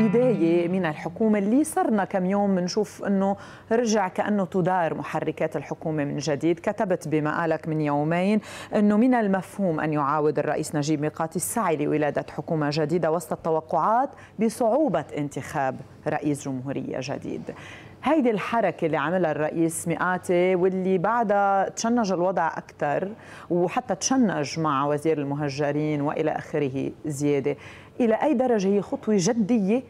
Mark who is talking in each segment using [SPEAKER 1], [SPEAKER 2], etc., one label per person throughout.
[SPEAKER 1] بداية من الحكومة اللي صرنا كم يوم منشوف أنه رجع كأنه تدار محركات الحكومة من جديد كتبت بمقالك من يومين أنه من المفهوم أن يعاود الرئيس نجيب ميقاتي السعي لولادة حكومة جديدة وسط التوقعات بصعوبة انتخاب رئيس جمهورية جديد هيدي الحركة اللي عملها الرئيس مئاتي واللي بعدها تشنج الوضع أكثر وحتى تشنج مع وزير المهجرين وإلى آخره زيادة إلى أي درجة هي خطوة جدية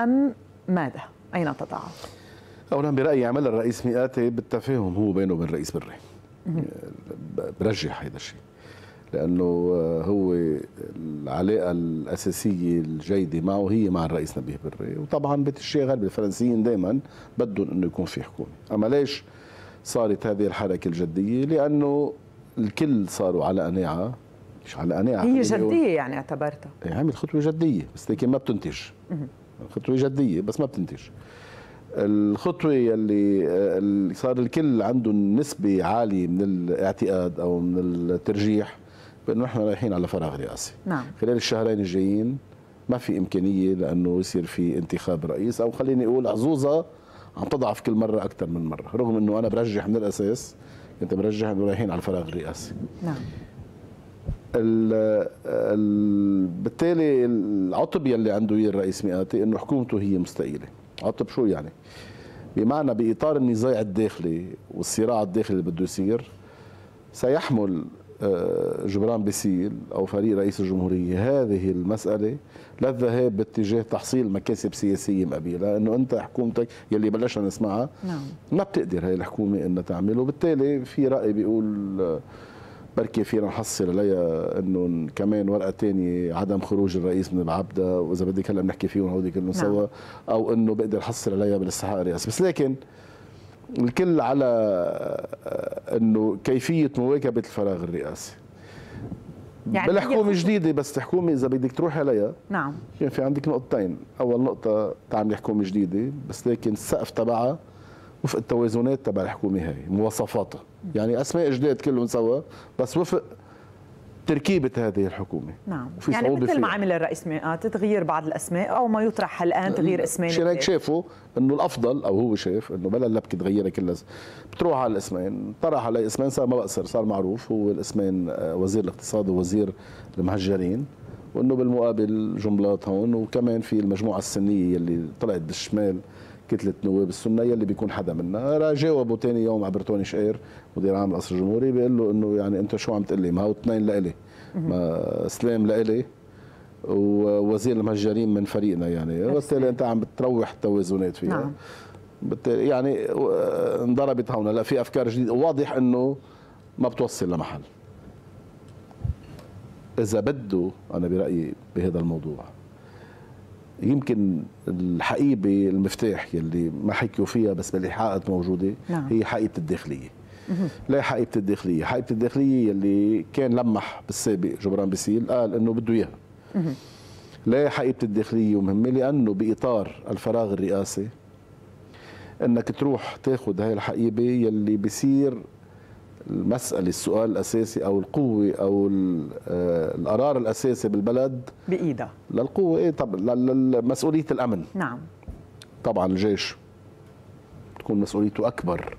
[SPEAKER 1] أم ماذا؟ أين تضع؟
[SPEAKER 2] أولا برأيي عملها الرئيس مئاتي بالتفاهم هو بينه وبين الرئيس بري برجح هذا الشيء لانه آه، هو العلاقه الاساسيه الجيده معه هي مع الرئيس نبيه بري وطبعا بيت الشيخ الفرنسيين دائما بدهم انه يكون في حكومه اما ليش صارت هذه الحركه الجديه لانه الكل صاروا على قناعه مش على قناعه هي جديه
[SPEAKER 1] يعني اعتبرتها
[SPEAKER 2] يعني إيه، عملت خطوه جديه بس لكن ما بتنتج خطوه جديه بس ما بتنتج الخطوة يلي آه، صار الكل عنده نسبة عالية من الاعتقاد أو من الترجيح بانه احنا رايحين على فراغ رئاسي نعم. خلال الشهرين الجايين ما في امكانيه لانه يصير في انتخاب رئيس او خليني اقول عزوزه عم تضعف كل مره اكثر من مره رغم انه انا برجح من الاساس كنت برجح انه رايحين على الفراغ الرئاسي نعم ال ال بالتالي العطب يلي عنده اياه الرئيس مئاتي انه حكومته هي مستقيله عطب شو يعني بمعنى باطار النزاع الداخلي والصراع الداخلي اللي بده يصير سيحمل آه، جبران بيسيل او فريق رئيس الجمهوريه هذه المساله للذهاب باتجاه تحصيل مكاسب سياسيه مقابلها انه انت حكومتك يلي بلشنا نسمعها نعم. ما بتقدر هاي الحكومه انها تعمل وبالتالي في راي بيقول آه، بركي فينا نحصل عليها انه كمان ورقه ثانيه عدم خروج الرئيس من العبده واذا بدك هلا بنحكي فيهم هودي كلهم نعم. سوا او انه بقدر احصل عليها بالاستحقاق الرئاسي بس لكن الكل على آه، انه كيفيه مواكبه الفراغ الرئاسي
[SPEAKER 1] يعني بالحكومه الجديده
[SPEAKER 2] بس الحكومه اذا بدك تروحي عليها نعم كان يعني في عندك نقطتين اول نقطه تعملي حكومه جديده بس لكن السقف تبعها وفق التوازنات تبع الحكومه هاي مواصفاتها يعني اسماء جداد كلهم سوا بس وفق تركيبة هذه الحكومة
[SPEAKER 1] نعم وفي يعني مثل ما عمل الرئيس مئات آه، تغيير بعض الأسماء أو ما يطرح الآن تغيير اسمين شيراك شافوا
[SPEAKER 2] أنه الأفضل أو هو شاف أنه بلا اللبكة تغيرها كلها بتروح على الاسمين طرح على اسمين صار ما بأسر صار معروف هو الاسمين آه، وزير الاقتصاد ووزير المهجرين وانه بالمقابل جملات هون وكمان في المجموعه السنيه اللي طلعت بالشمال كتله نواب السنيه اللي بيكون حدا منا جاوبوا جاوبه ثاني يوم عبرتوني شقير مدير عام القصر الجمهوري بيقول له انه يعني انت شو عم تقول لي ما هو اثنين لإلي ما سلام لإلي ووزير المهجرين من فريقنا يعني وبالتالي انت عم بتروح التوازنات فيها نعم. بالتالي يعني انضربت هون لا في افكار جديده واضح انه ما بتوصل لمحل اذا بده انا برايي بهذا الموضوع يمكن الحقيبه المفتاح يلي ما حكيوا فيها بس بالايحاءات موجوده نعم. هي حقيبه الداخليه ليه حقيبه الداخليه؟ حقيبه الداخليه يلي كان لمح بالسابق جبران بيسيل قال انه بده اياها ليه حقيبه الداخليه مهمه؟ لانه باطار الفراغ الرئاسي انك تروح تاخذ هاي الحقيبه يلي بصير المسألة السؤال الأساسي أو القوة أو آه، القرار الأساسي بالبلد بإيدها للقوة إيه طب لمسؤولية الأمن نعم طبعا الجيش تكون مسؤوليته أكبر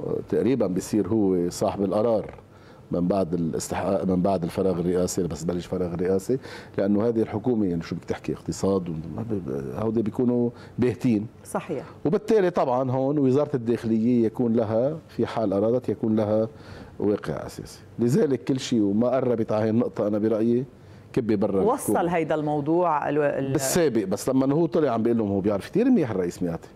[SPEAKER 2] آه، تقريبا بيصير هو صاحب القرار من بعد الاستحقاق من بعد الفراغ الرئاسي بس بلش فراغ رئاسي لانه هذه الحكومه يعني شو بتحكي اقتصاد هودي بيكونوا باهتين صحيح وبالتالي طبعا هون وزاره الداخليه يكون لها في حال ارادت يكون لها واقع اساسي لذلك كل شيء وما قربت على النقطه انا برايي كبي برا وصل
[SPEAKER 1] هيدا الموضوع
[SPEAKER 2] ال... بالسابق بس لما هو طلع عم بيقول لهم هو بيعرف كثير منيح الرئيس مياتي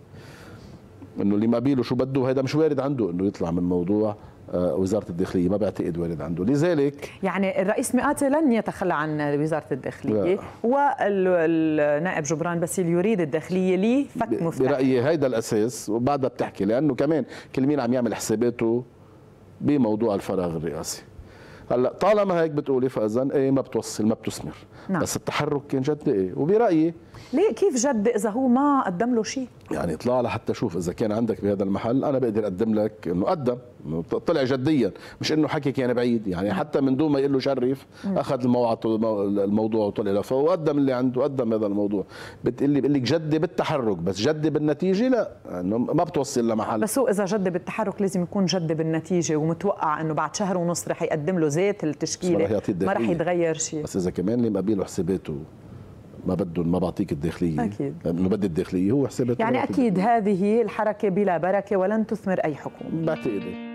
[SPEAKER 2] انه اللي ما بيله شو بده هذا مش وارد عنده انه يطلع من موضوع وزاره الداخليه ما بعتقد وارد عنده لذلك
[SPEAKER 1] يعني الرئيس مئاتي لن يتخلى عن وزاره الداخليه والنائب جبران باسيل يريد الداخليه
[SPEAKER 2] لفك مفتاح برايي هيدا الاساس وبعدها بتحكي لانه كمان كل مين عم يعمل حساباته بموضوع الفراغ الرئاسي هلا طالما هيك بتقولي فاذا ايه ما بتوصل ما بتثمر نعم. بس التحرك كان جد ايه وبرايي ليه
[SPEAKER 1] كيف جد اذا هو ما قدم له شيء
[SPEAKER 2] يعني اطلع لحتى شوف اذا كان عندك بهذا المحل انا بقدر اقدم لك انه قدم طلع جديا مش انه حكي كان بعيد يعني نعم. حتى من دون ما يقول له شرف نعم. اخذ الموضوع وطلع له فقدم اللي عنده قدم هذا الموضوع بتقلي بقول لك جدي بالتحرك بس جدي بالنتيجه لا انه ما بتوصل لمحل بس هو اذا جدي
[SPEAKER 1] بالتحرك لازم يكون جدي بالنتيجه ومتوقع انه بعد شهر ونص رح يقدم له ذات التشكيله ما رح يتغير شيء
[SPEAKER 2] بس اذا كمان اللي مقابله حساباته ما بدهم ما بعطيك الداخليه اكيد انه بدي الداخليه هو حساباته يعني اكيد
[SPEAKER 1] هذه الحركه بلا بركه ولن تثمر اي
[SPEAKER 2] حكومه بعتقد